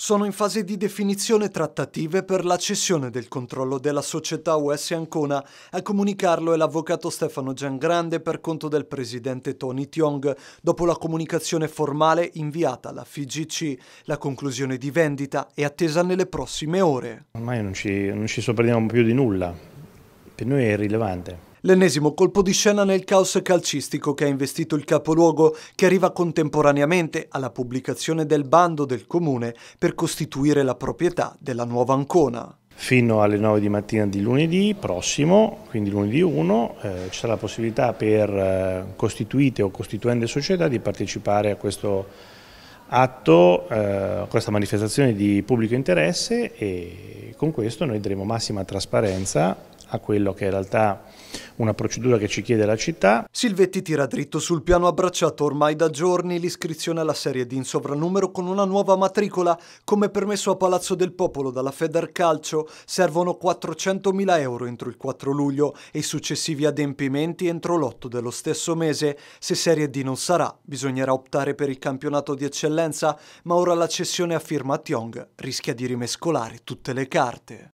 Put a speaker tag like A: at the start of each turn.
A: Sono in fase di definizione trattative per la cessione del controllo della società US Ancona. A comunicarlo è l'avvocato Stefano Giangrande per conto del presidente Tony Tiong, dopo la comunicazione formale inviata alla FIGC. La conclusione di vendita è attesa nelle prossime ore.
B: Ormai non ci, non ci più di nulla, per noi è irrilevante.
A: L'ennesimo colpo di scena nel caos
B: calcistico che
A: ha investito il capoluogo, che arriva contemporaneamente alla pubblicazione del bando del comune per costituire la proprietà della nuova Ancona.
B: Fino alle 9 di mattina di lunedì prossimo, quindi lunedì 1, eh, ci sarà la possibilità per eh, costituite o costituende società di partecipare a questo atto, eh, questa manifestazione di pubblico interesse e con questo noi daremo massima trasparenza a quello che in realtà una procedura che ci chiede la città. Silvetti tira dritto
A: sul piano abbracciato ormai da giorni l'iscrizione alla serie D in sovrannumero con una nuova matricola. Come permesso a Palazzo del Popolo dalla Federcalcio servono 400.000 euro entro il 4 luglio e i successivi adempimenti entro l'8 dello stesso mese. Se serie D non sarà, bisognerà optare per il campionato di eccellenza, ma ora la cessione a firma Tiong rischia di rimescolare tutte le carte.